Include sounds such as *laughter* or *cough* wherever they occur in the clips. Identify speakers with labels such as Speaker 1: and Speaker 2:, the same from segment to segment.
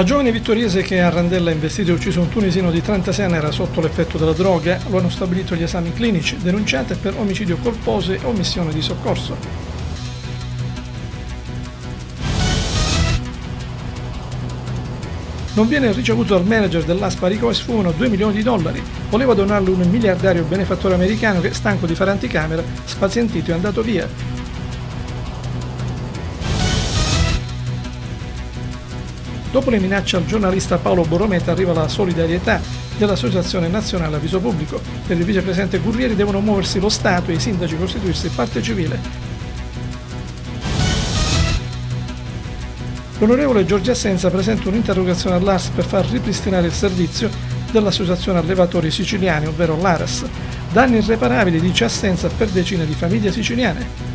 Speaker 1: La giovane vittoriese che a Randella ha investito e ucciso un tunisino di 36 anni era sotto l'effetto della droga, lo hanno stabilito gli esami clinici, denunciate per omicidio colposo e omissione di soccorso. Non viene ricevuto dal manager dell'ASPA Rico Esfuno 2 milioni di dollari. Voleva donarlo un miliardario benefattore americano che, stanco di fare anticamera, spazientito è andato via. Dopo le minacce al giornalista Paolo Borrometa arriva la solidarietà dell'Associazione Nazionale Avviso Pubblico. Per il vicepresidente Currieri devono muoversi lo Stato e i sindaci costituirsi parte civile. L'onorevole Giorgia Assenza presenta un'interrogazione all'ARS per far ripristinare il servizio dell'Associazione Allevatori Siciliani, ovvero l'ARAS. Danni irreparabili, dice assenza, per decine di famiglie siciliane.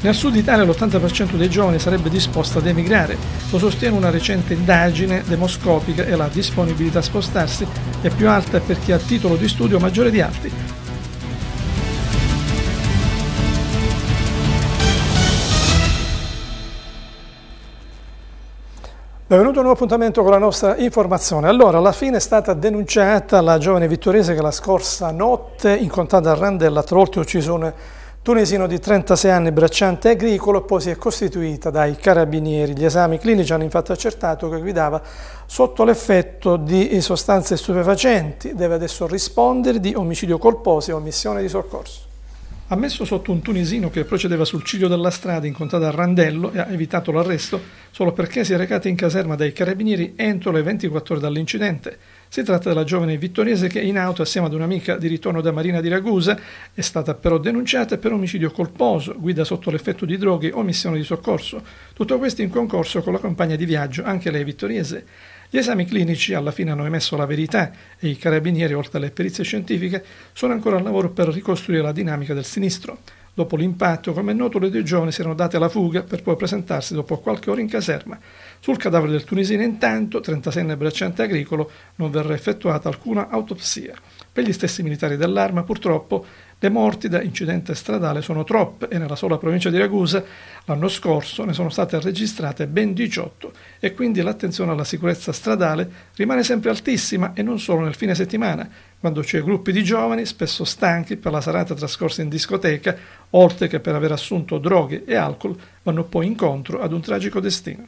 Speaker 1: Nel sud Italia l'80% dei giovani sarebbe disposto ad emigrare, lo sostiene una recente indagine demoscopica e la disponibilità a spostarsi è più alta per chi ha titolo di studio maggiore di altri, Benvenuto a un nuovo appuntamento con la nostra informazione. Allora, alla fine è stata denunciata la giovane vittorese che la scorsa notte, incontrata a Randella, tra l'altro uccisa tunisino di 36 anni bracciante agricolo poi si è costituita dai carabinieri. Gli esami clinici hanno infatti accertato che guidava sotto l'effetto di sostanze stupefacenti, deve adesso rispondere di omicidio colposo e omissione di soccorso ha messo sotto un tunisino che procedeva sul ciglio della strada incontrato a Randello e ha evitato l'arresto solo perché si è recato in caserma dai carabinieri entro le 24 ore dall'incidente. Si tratta della giovane vittoriese che in auto assieme ad un'amica di ritorno da Marina di Ragusa è stata però denunciata per omicidio colposo, guida sotto l'effetto di droghe, o missione di soccorso. Tutto questo in concorso con la compagna di viaggio, anche lei vittoriese. Gli esami clinici alla fine hanno emesso la verità e i carabinieri, oltre alle perizie scientifiche, sono ancora al lavoro per ricostruire la dinamica del sinistro. Dopo l'impatto, come è noto, le due giovani si erano date alla fuga per poi presentarsi dopo qualche ora in caserma. Sul cadavere del tunisino, intanto, 36enne bracciante agricolo, non verrà effettuata alcuna autopsia. Per gli stessi militari dell'arma, purtroppo, le morti da incidente stradale sono troppe e nella sola provincia di Ragusa l'anno scorso ne sono state registrate ben 18 e quindi l'attenzione alla sicurezza stradale rimane sempre altissima e non solo nel fine settimana, quando c'è gruppi di giovani, spesso stanchi per la serata trascorsa in discoteca, oltre che per aver assunto droghe e alcol, vanno poi incontro ad un tragico destino.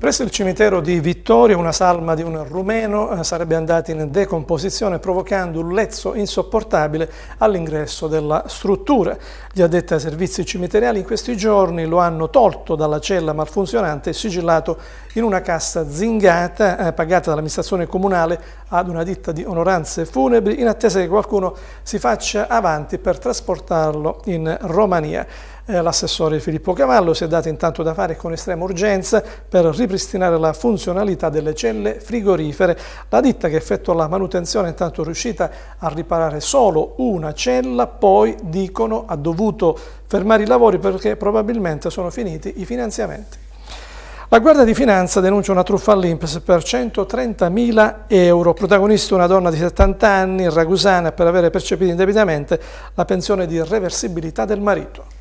Speaker 1: Presso il cimitero di Vittoria una salma di un rumeno eh, sarebbe andata in decomposizione provocando un lezzo insopportabile all'ingresso della struttura. Gli addetti ai servizi cimiteriali in questi giorni lo hanno tolto dalla cella malfunzionante e sigillato in una cassa zingata eh, pagata dall'amministrazione comunale ad una ditta di onoranze funebri in attesa che qualcuno si faccia avanti per trasportarlo in Romania. Eh, l'assessore Filippo Cavallo si è dato intanto da fare con estrema urgenza per ripristinare la funzionalità delle celle frigorifere. La ditta che effettua la manutenzione è intanto riuscita a riparare solo una cella, poi dicono ha dovuto fermare i lavori perché probabilmente sono finiti i finanziamenti. La Guardia di Finanza denuncia una truffa all'Imps per 130.000 euro. Protagonista una donna di 70 anni, ragusana, per avere percepito indebitamente la pensione di reversibilità del marito.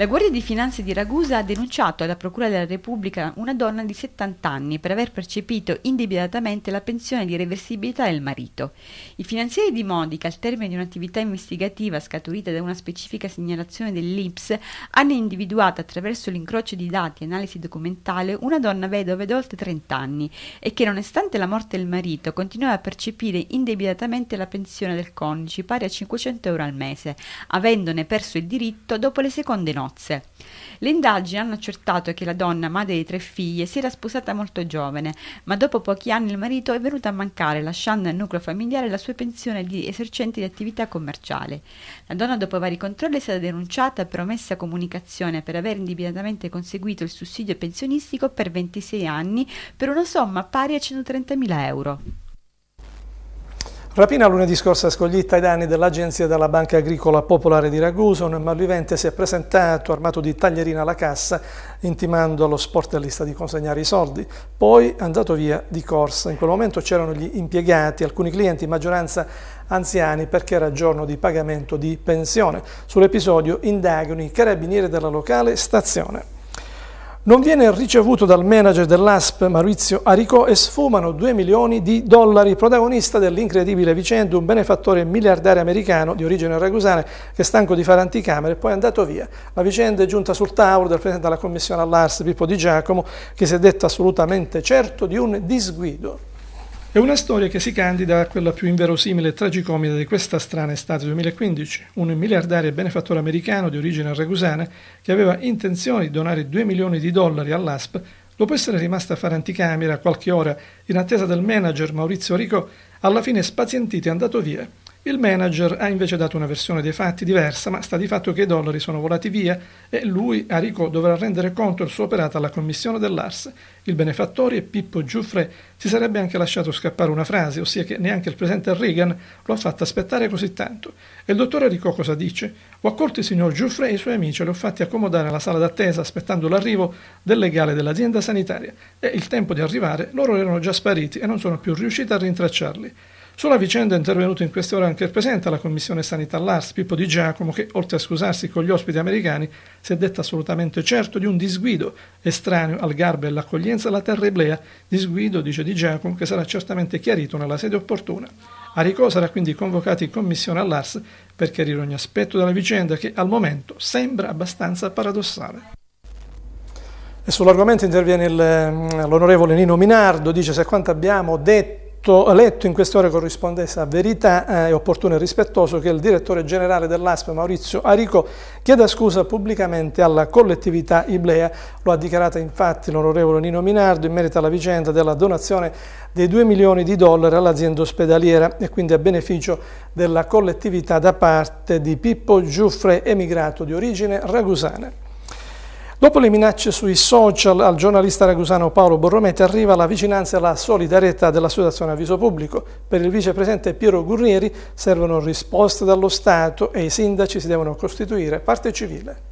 Speaker 2: La Guardia di Finanze di Ragusa ha denunciato alla Procura della Repubblica una donna di 70 anni per aver percepito indebitatamente la pensione di reversibilità del marito. I finanzieri di Modica, al termine di un'attività investigativa scaturita da una specifica segnalazione dell'IPS, hanno individuato attraverso l'incrocio di dati e analisi documentale una donna vedova di oltre 30 anni e che, nonostante la morte del marito, continuava a percepire indebitatamente la pensione del coniuge pari a 500 euro al mese, avendone perso il diritto dopo le seconde nozze nozze. Le indagini hanno accertato che la donna, madre di tre figlie, si era sposata molto giovane, ma dopo pochi anni il marito è venuto a mancare, lasciando al nucleo familiare la sua pensione di esercente di attività commerciale. La donna, dopo vari controlli, è stata denunciata per omessa comunicazione per aver indebitamente conseguito il sussidio pensionistico per 26 anni per una somma pari a 130.000 euro.
Speaker 1: Rapina lunedì scorso a scoglitta ai danni dell'agenzia della Banca Agricola Popolare di Ragusa, un malvivente si è presentato armato di taglierina alla cassa intimando allo sportellista di consegnare i soldi, poi è andato via di corsa. In quel momento c'erano gli impiegati, alcuni clienti in maggioranza anziani perché era giorno di pagamento di pensione. Sull'episodio indagano i carabinieri della locale stazione non viene ricevuto dal manager dell'ASP Maurizio Aricò e sfumano 2 milioni di dollari, protagonista dell'incredibile vicenda un benefattore miliardario americano di origine ragusana che stanco di fare anticamere e poi è andato via. La vicenda è giunta sul tavolo del Presidente della Commissione all'ARS Pippo Di Giacomo che si è detto assolutamente certo di un disguido. È una storia che si candida a quella più inverosimile e tragicomica di questa strana estate 2015. Un miliardario e benefattore americano di origine ragusana, che aveva intenzione di donare 2 milioni di dollari all'ASP, dopo essere rimasto a fare anticamera qualche ora in attesa del manager Maurizio Rico, alla fine spazientito è andato via. Il manager ha invece dato una versione dei fatti diversa, ma sta di fatto che i dollari sono volati via e lui, a dovrà rendere conto del suo operato alla commissione dell'ARS il benefattore Pippo Giuffre si sarebbe anche lasciato scappare una frase, ossia che neanche il presidente Reagan lo ha fatto aspettare così tanto. E il dottore Ricò cosa dice? Ho accolto il signor Giuffre e i suoi amici e li ho fatti accomodare alla sala d'attesa aspettando l'arrivo del legale dell'azienda sanitaria. E il tempo di arrivare loro erano già spariti e non sono più riusciti a rintracciarli. Sulla vicenda è intervenuto in queste ore anche il presidente della Commissione Sanità Lars, Pippo Di Giacomo, che oltre a scusarsi con gli ospiti americani si è detto assolutamente certo di un disguido estraneo al garbo e all'accoglienza alla terra eblea, disguido, dice Di Giacomo, che sarà certamente chiarito nella sede opportuna. A Rico sarà quindi convocato in commissione all'ARS per chiarire ogni aspetto della vicenda che al momento sembra abbastanza paradossale. E sull'argomento interviene l'onorevole Nino Minardo, dice se quanto abbiamo detto detto, letto in queste ore corrispondesse a verità, eh, è opportuno e rispettoso che il direttore generale dell'ASP Maurizio Arico chieda scusa pubblicamente alla collettività Iblea. Lo ha dichiarato infatti l'onorevole Nino Minardo in merito alla vicenda della donazione dei 2 milioni di dollari all'azienda ospedaliera e quindi a beneficio della collettività da parte di Pippo Giuffre, emigrato di origine ragusana. Dopo le minacce sui social al giornalista ragusano Paolo Borrometti arriva la vicinanza e la solidarietà dell'associazione Avviso Pubblico. Per il vicepresidente Piero Gurnieri servono risposte dallo Stato e i sindaci si devono costituire parte civile.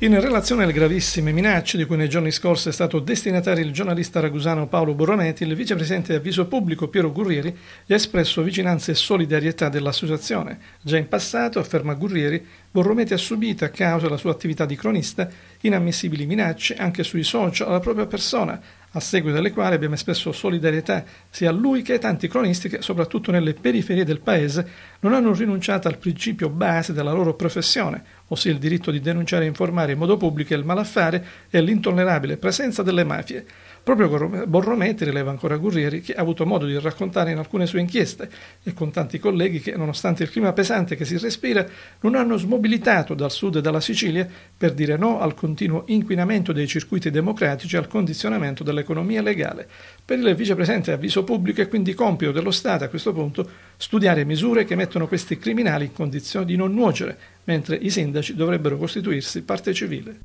Speaker 1: In relazione alle gravissime minacce di cui nei giorni scorsi è stato destinatario il giornalista ragusano Paolo Borronetti, il vicepresidente di avviso pubblico Piero Gurrieri gli ha espresso vicinanza e solidarietà dell'associazione. Già in passato, afferma Gurrieri, Borronetti ha subito a causa della sua attività di cronista inammissibili minacce anche sui social alla propria persona, a seguito delle quali abbiamo espresso solidarietà sia a lui che ai tanti cronisti che, soprattutto nelle periferie del paese, non hanno rinunciato al principio base della loro professione ossia il diritto di denunciare e informare in modo pubblico il malaffare e l'intollerabile presenza delle mafie Proprio Borrometi, rileva ancora Gurrieri, che ha avuto modo di raccontare in alcune sue inchieste e con tanti colleghi che, nonostante il clima pesante che si respira, non hanno smobilitato dal sud e dalla Sicilia per dire no al continuo inquinamento dei circuiti democratici e al condizionamento dell'economia legale. Per il vicepresidente avviso pubblico è quindi compito dello Stato, a questo punto, studiare misure che mettono questi criminali in condizione di non nuocere, mentre i sindaci dovrebbero costituirsi parte civile.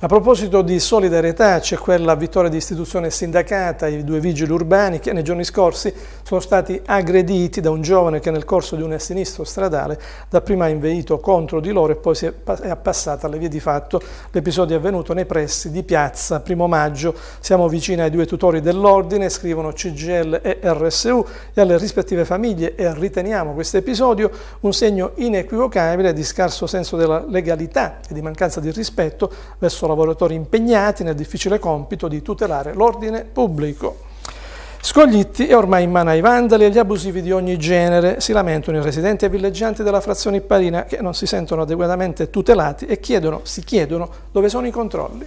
Speaker 1: A proposito di solidarietà, c'è quella vittoria di istituzione sindacata, i due vigili urbani che nei giorni scorsi sono stati aggrediti da un giovane che nel corso di un sinistro stradale dapprima ha inveito contro di loro e poi è passata alle vie di fatto. L'episodio è avvenuto nei pressi di Piazza, primo maggio. Siamo vicini ai due tutori dell'ordine, scrivono CGL e RSU e alle rispettive famiglie e riteniamo questo episodio un segno inequivocabile di scarso senso della legalità e di mancanza di rispetto verso lavoratori impegnati nel difficile compito di tutelare l'ordine pubblico. Scoglitti è ormai in mano ai vandali e agli abusivi di ogni genere, si lamentano i residenti e villeggianti della frazione Ipparina che non si sentono adeguatamente tutelati e chiedono, si chiedono dove sono i controlli.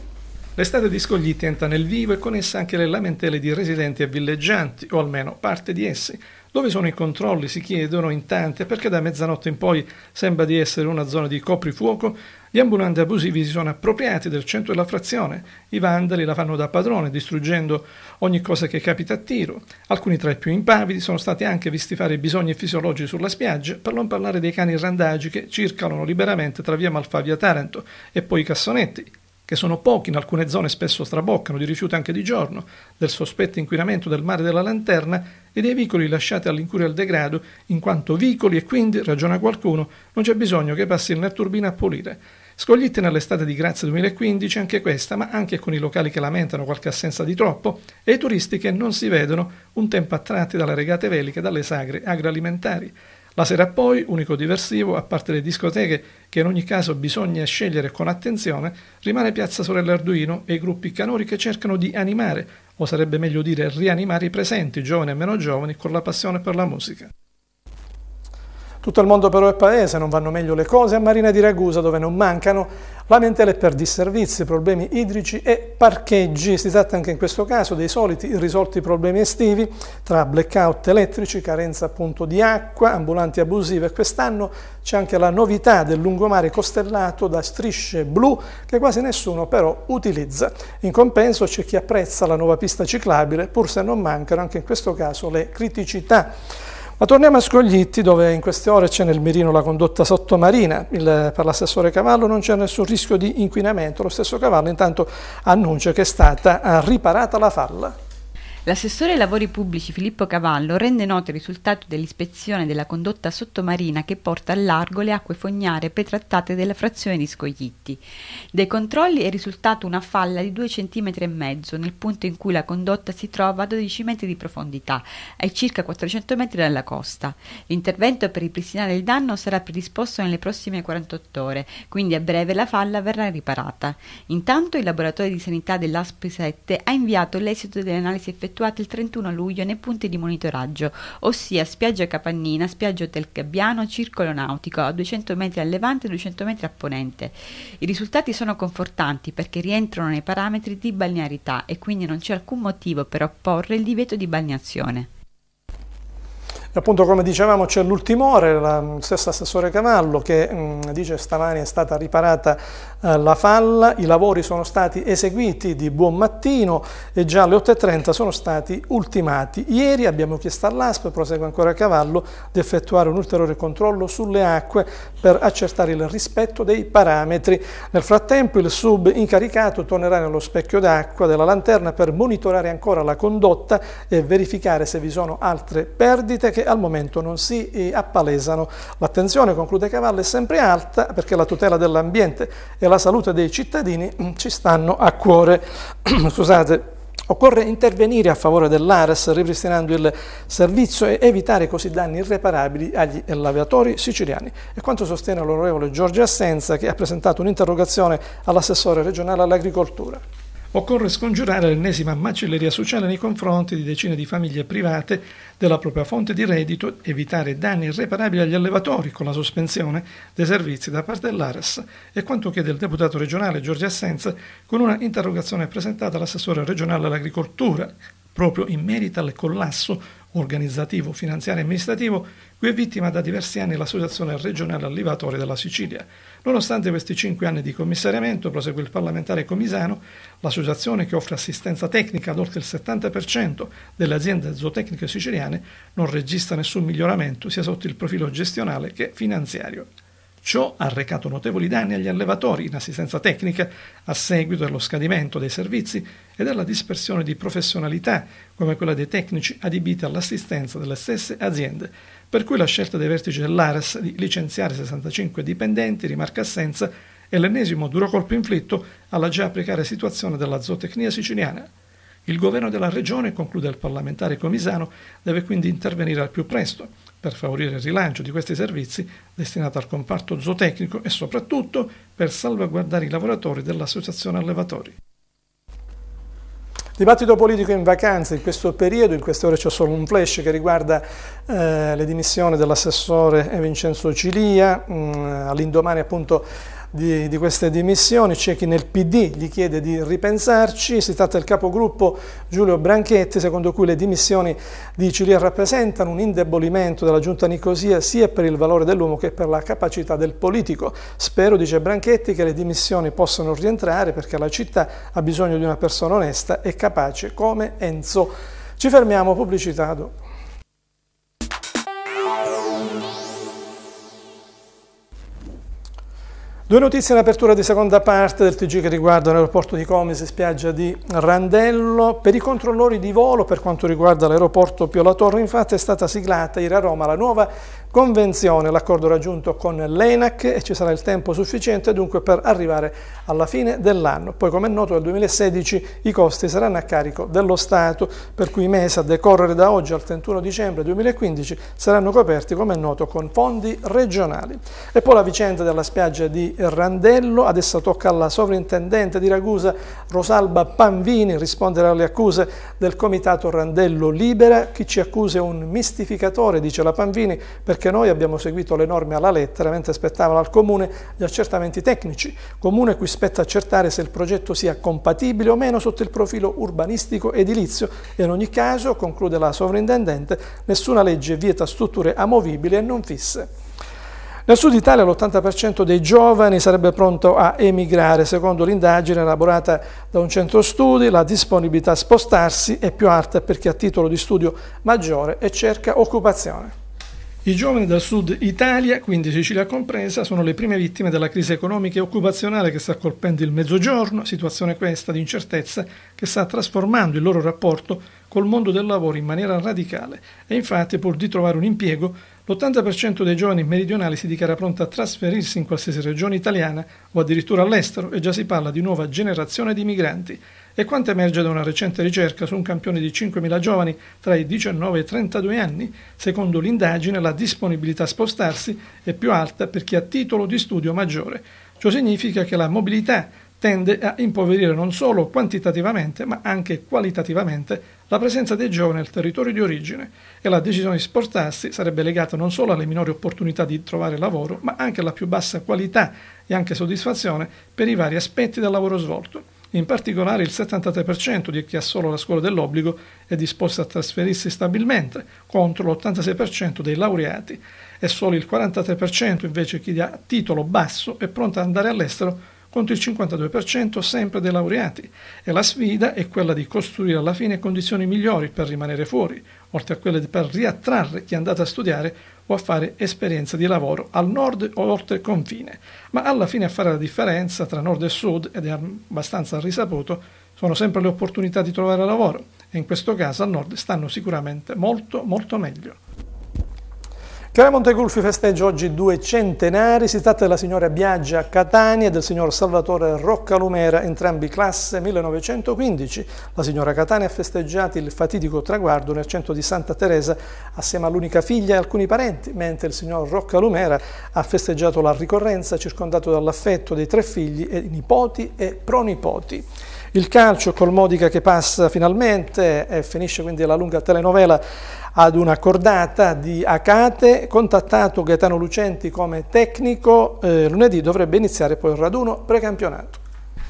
Speaker 1: L'estate di Scoglitti entra nel vivo e con essa anche le lamentele di residenti e villeggianti, o almeno parte di essi. Dove sono i controlli? Si chiedono in tante, perché da mezzanotte in poi sembra di essere una zona di coprifuoco gli ambulanti abusivi si sono appropriati del centro della frazione, i vandali la fanno da padrone, distruggendo ogni cosa che capita a tiro. Alcuni tra i più impavidi sono stati anche visti fare i bisogni fisiologici sulla spiaggia, per non parlare dei cani randagi che circolano liberamente tra via Malfavia Taranto e poi i cassonetti, che sono pochi, in alcune zone spesso straboccano di rifiuti anche di giorno, del sospetto inquinamento del mare della lanterna e dei vicoli lasciati all'incuria e al degrado, in quanto vicoli e quindi, ragiona qualcuno, non c'è bisogno che passi il Netturbina a pulire. Scoglitti nell'estate di Grazia 2015 anche questa, ma anche con i locali che lamentano qualche assenza di troppo e i turisti che non si vedono, un tempo attratti dalle regate veliche e dalle sagre agroalimentari. La sera poi, unico diversivo, a parte le discoteche che in ogni caso bisogna scegliere con attenzione, rimane Piazza Sorella Arduino e i gruppi canori che cercano di animare, o sarebbe meglio dire rianimare i presenti, giovani e meno giovani, con la passione per la musica. Tutto il mondo però è paese, non vanno meglio le cose a Marina di Ragusa dove non mancano lamentele per disservizi, problemi idrici e parcheggi. Si tratta anche in questo caso dei soliti irrisolti problemi estivi tra blackout elettrici, carenza appunto di acqua, ambulanti abusive. Quest'anno c'è anche la novità del lungomare costellato da strisce blu che quasi nessuno però utilizza. In compenso c'è chi apprezza la nuova pista ciclabile pur se non mancano anche in questo caso le criticità. Ma torniamo a Scoglitti, dove in queste ore c'è nel mirino la condotta sottomarina. Il, per l'assessore Cavallo non c'è nessun rischio di inquinamento. Lo stesso Cavallo intanto annuncia che è stata eh, riparata la falla.
Speaker 2: L'assessore ai lavori pubblici Filippo Cavallo rende noto il risultato dell'ispezione della condotta sottomarina che porta al largo le acque fognare pretrattate della frazione di Scoglitti. Dei controlli è risultata una falla di 2,5 cm nel punto in cui la condotta si trova a 12 metri di profondità, ai circa 400 metri dalla costa. L'intervento per ripristinare il danno sarà predisposto nelle prossime 48 ore, quindi a breve la falla verrà riparata. Intanto il laboratorio di sanità dell'ASP 7 ha inviato l'esito delle analisi effettuate effettuate il 31 luglio nei punti di monitoraggio, ossia spiaggia Capannina, spiaggia Hotel Gabbiano, Circolo Nautico, a 200 metri a levante e 200 metri a ponente. I risultati sono confortanti perché rientrano nei parametri di balnearità e quindi non c'è alcun motivo per opporre il divieto di balneazione
Speaker 1: appunto come dicevamo c'è l'ultimore, la mm, stessa assessore Cavallo che mh, mm, dice stamani è stata riparata eh, la falla, i lavori sono stati eseguiti di buon mattino e già alle 8.30 sono stati ultimati. Ieri abbiamo chiesto all'ASP, prosegue ancora Cavallo, di effettuare un ulteriore controllo sulle acque per accertare il rispetto dei parametri. Nel frattempo il sub incaricato tornerà nello specchio d'acqua della lanterna per monitorare ancora la condotta e verificare se vi sono altre perdite che che al momento non si eh, appalesano. L'attenzione, conclude Cavalli, è sempre alta perché la tutela dell'ambiente e la salute dei cittadini mm, ci stanno a cuore. *clears throat* Scusate. Occorre intervenire a favore dell'Ares ripristinando il servizio e evitare così danni irreparabili agli lavatori siciliani. E quanto sostiene l'onorevole Giorgio Assenza che ha presentato un'interrogazione all'assessore regionale all'agricoltura occorre scongiurare l'ennesima macelleria sociale nei confronti di decine di famiglie private della propria fonte di reddito, evitare danni irreparabili agli allevatori con la sospensione dei servizi da parte dell'Ares. È quanto chiede il deputato regionale Giorgio Assenza con una interrogazione presentata all'assessore regionale all'agricoltura proprio in merito al collasso organizzativo, finanziario e amministrativo cui è vittima da diversi anni l'Associazione regionale allevatori della Sicilia. Nonostante questi cinque anni di commissariamento, prosegue il parlamentare Comisano, l'associazione che offre assistenza tecnica ad oltre il 70% delle aziende zootecniche siciliane non registra nessun miglioramento sia sotto il profilo gestionale che finanziario. Ciò ha recato notevoli danni agli allevatori in assistenza tecnica a seguito dello scadimento dei servizi e della dispersione di professionalità come quella dei tecnici adibiti all'assistenza delle stesse aziende, per cui la scelta dei vertici dell'Ares di licenziare 65 dipendenti rimarca assenza e l'ennesimo duro colpo inflitto alla già precaria situazione della zootecnia siciliana. Il governo della regione, conclude il parlamentare comisano, deve quindi intervenire al più presto per favorire il rilancio di questi servizi destinati al comparto zootecnico e soprattutto per salvaguardare i lavoratori dell'Associazione Allevatori. Dibattito politico in vacanza in questo periodo, in queste ore c'è solo un flash che riguarda eh, le dimissioni dell'assessore Vincenzo Cilia, mm, all'indomani appunto di, di, queste dimissioni, c'è chi nel PD gli chiede di ripensarci, si tratta del capogruppo Giulio Branchetti, secondo cui le dimissioni di Cilia rappresentano un indebolimento della giunta Nicosia sia per il valore dell'uomo che per la capacità del politico. Spero, dice Branchetti, che le dimissioni possano rientrare perché la città ha bisogno di una persona onesta e capace come Enzo. Ci fermiamo, pubblicità. Due notizie in apertura di seconda parte del TG che riguardano l'aeroporto di Comes spiaggia di Randello. Per i controllori di volo per quanto riguarda l'aeroporto Pio La Torre infatti è stata siglata in Roma la nuova convenzione, l'accordo raggiunto con l'ENAC e ci sarà il tempo sufficiente dunque per arrivare alla fine dell'anno. Poi come è noto nel 2016 i costi saranno a carico dello Stato, per cui i mesi a decorrere da oggi al 31 dicembre 2015 saranno coperti come è noto con fondi regionali. E poi la vicenda della spiaggia di Randello, adesso tocca alla sovrintendente di Ragusa Rosalba Panvini rispondere alle accuse del comitato Randello Libera, chi ci accusa è un mistificatore, dice la Panvini, perché perché noi abbiamo seguito le norme alla lettera, mentre spettavano al Comune gli accertamenti tecnici, Comune cui spetta accertare se il progetto sia compatibile o meno sotto il profilo urbanistico edilizio e in ogni caso, conclude la sovrintendente, nessuna legge vieta strutture amovibili e non fisse. Nel sud Italia l'80% dei giovani sarebbe pronto a emigrare, secondo l'indagine elaborata da un centro studi, la disponibilità a spostarsi è più alta per chi ha titolo di studio maggiore e cerca occupazione. I giovani del sud Italia, quindi Sicilia compresa, sono le prime vittime della crisi economica e occupazionale che sta colpendo il mezzogiorno, situazione questa di incertezza che sta trasformando il loro rapporto col mondo del lavoro in maniera radicale e infatti pur di trovare un impiego l'80% dei giovani meridionali si dichiara pronto a trasferirsi in qualsiasi regione italiana o addirittura all'estero e già si parla di nuova generazione di migranti. E quanto emerge da una recente ricerca su un campione di 5.000 giovani tra i 19 e i 32 anni, secondo l'indagine la disponibilità a spostarsi è più alta per chi ha titolo di studio maggiore. Ciò significa che la mobilità tende a impoverire non solo quantitativamente ma anche qualitativamente la presenza dei giovani nel territorio di origine e la decisione di spostarsi sarebbe legata non solo alle minori opportunità di trovare lavoro ma anche alla più bassa qualità e anche soddisfazione per i vari aspetti del lavoro svolto. In particolare il 73% di chi ha solo la scuola dell'obbligo è disposto a trasferirsi stabilmente, contro l'86% dei laureati e solo il 43% invece chi ha titolo basso è pronto ad andare all'estero contro il 52% sempre dei laureati e la sfida è quella di costruire alla fine condizioni migliori per rimanere fuori, oltre a quelle per riattrarre chi è andato a studiare o a fare esperienza di lavoro al nord o oltre confine, ma alla fine a fare la differenza tra nord e sud, ed è abbastanza risaputo, sono sempre le opportunità di trovare lavoro e in questo caso al nord stanno sicuramente molto molto meglio. Chiara Montegulfi festeggia oggi due centenari, si tratta della signora Biaggia Catania e del signor Salvatore Roccalumera, entrambi classe 1915. La signora Catania ha festeggiato il fatidico traguardo nel centro di Santa Teresa assieme all'unica figlia e alcuni parenti, mentre il signor Roccalumera ha festeggiato la ricorrenza circondato dall'affetto dei tre figli, e nipoti e pronipoti il calcio col Modica che passa finalmente e finisce quindi la lunga telenovela ad una cordata di Acate, contattato Gaetano Lucenti come tecnico, eh, lunedì dovrebbe iniziare poi il raduno precampionato.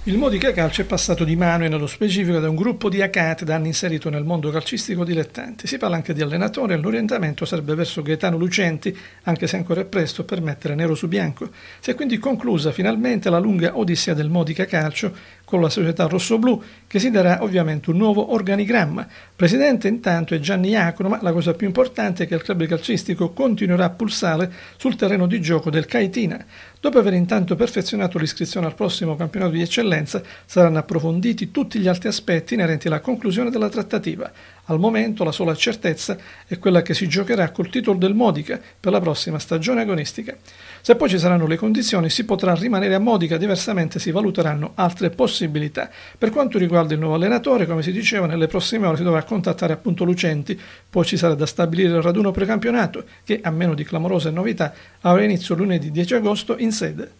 Speaker 1: Il Modica Calcio è passato di mano e nello specifico da un gruppo di Acate da anni inserito nel mondo calcistico dilettante. Si parla anche di allenatore e l'orientamento sarebbe verso Gaetano Lucenti, anche se ancora è presto per mettere nero su bianco. Si è quindi conclusa finalmente la lunga odissea del Modica Calcio con la società rossoblu che si darà ovviamente un nuovo organigramma. Presidente intanto è Gianni Iacono, ma la cosa più importante è che il club calcistico continuerà a pulsare sul terreno di gioco del Caetina. Dopo aver intanto perfezionato l'iscrizione al prossimo campionato di eccellenza, saranno approfonditi tutti gli altri aspetti inerenti alla conclusione della trattativa. Al momento la sola certezza è quella che si giocherà col titolo del Modica per la prossima stagione agonistica. Se poi ci saranno le condizioni si potrà rimanere a Modica, diversamente si valuteranno altre possibilità. Per quanto riguarda il nuovo allenatore, come si diceva, nelle prossime ore si dovrà contattare appunto Lucenti, poi ci sarà da stabilire il raduno precampionato che, a meno di clamorose novità, avrà inizio lunedì 10 agosto in sede.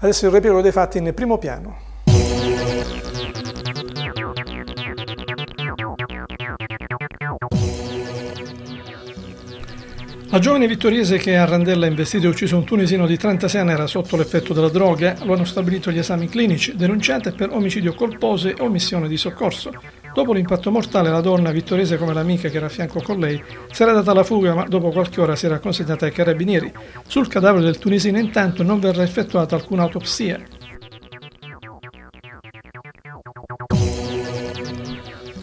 Speaker 1: Adesso il repiro dei fatti in primo piano. La giovane vittoriese che a Randella ha investito e ucciso un tunisino di 36 anni era sotto l'effetto della droga, lo hanno stabilito gli esami clinici, denunciate per omicidio colposo e omissione di soccorso. Dopo l'impatto mortale la donna, vittoriese come l'amica che era a fianco con lei, si era data alla fuga ma dopo qualche ora si era consegnata ai carabinieri. Sul cadavere del tunisino intanto non verrà effettuata alcuna autopsia.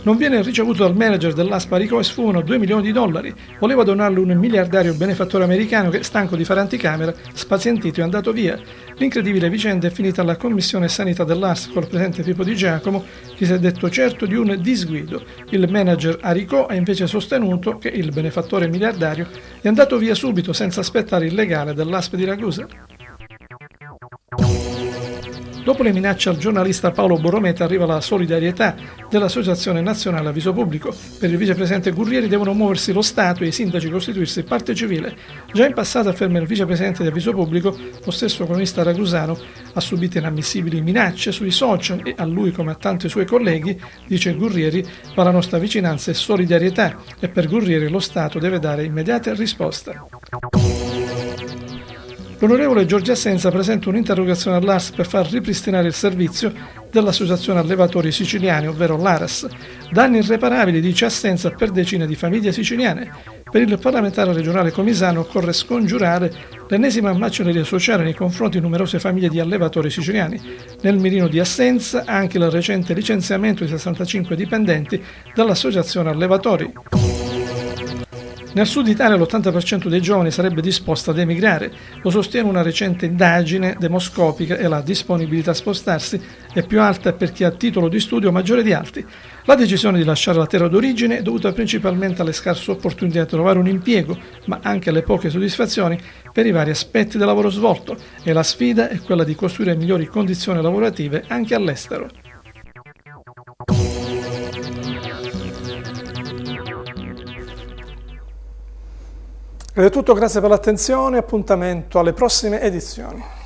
Speaker 1: non viene ricevuto dal manager dell'Aspa Ricroes Funo 2 milioni di dollari. Voleva donarlo un miliardario benefattore americano che, stanco di fare anticamera, spazientito è andato via. L'incredibile vicenda è finita alla Commissione Sanità dell'Aspa col presente tipo Di Giacomo, che si è detto certo di un disguido. Il manager Aricò ha invece sostenuto che il benefattore miliardario è andato via subito senza aspettare il legale dell'Aspa di Ragusa. Dopo le minacce al giornalista Paolo Borrometa arriva la solidarietà dell'Associazione Nazionale Avviso Pubblico. Per il vicepresidente Gurrieri devono muoversi lo Stato e i sindaci costituirsi parte civile. Già in passato, afferma il vicepresidente di Avviso Pubblico, lo stesso economista Ragusano ha subito inammissibili minacce sui social e a lui, come a tanti suoi colleghi, dice Gurrieri, va la nostra vicinanza e solidarietà e per Gurrieri lo Stato deve dare immediate risposte. L'onorevole Giorgia Assenza presenta un'interrogazione all'ARS per far ripristinare il servizio dell'Associazione Allevatori Siciliani, ovvero l'ARAS. Danni irreparabili, dice assenza per decine di famiglie siciliane. Per il parlamentare regionale comisano occorre scongiurare l'ennesima macelleria sociale nei confronti di numerose famiglie di allevatori siciliani. Nel mirino di assenza anche il recente licenziamento di 65 dipendenti dall'Associazione Allevatori. Nel sud Italia l'80% dei giovani sarebbe disposto ad emigrare, lo sostiene una recente indagine demoscopica e la disponibilità a spostarsi è più alta per chi ha titolo di studio maggiore di altri. La decisione di lasciare la terra d'origine è dovuta principalmente alle scarse opportunità di trovare un impiego, ma anche alle poche soddisfazioni per i vari aspetti del lavoro svolto e la sfida è quella di costruire migliori condizioni lavorative anche all'estero. Ed è tutto, grazie per l'attenzione, appuntamento alle prossime edizioni.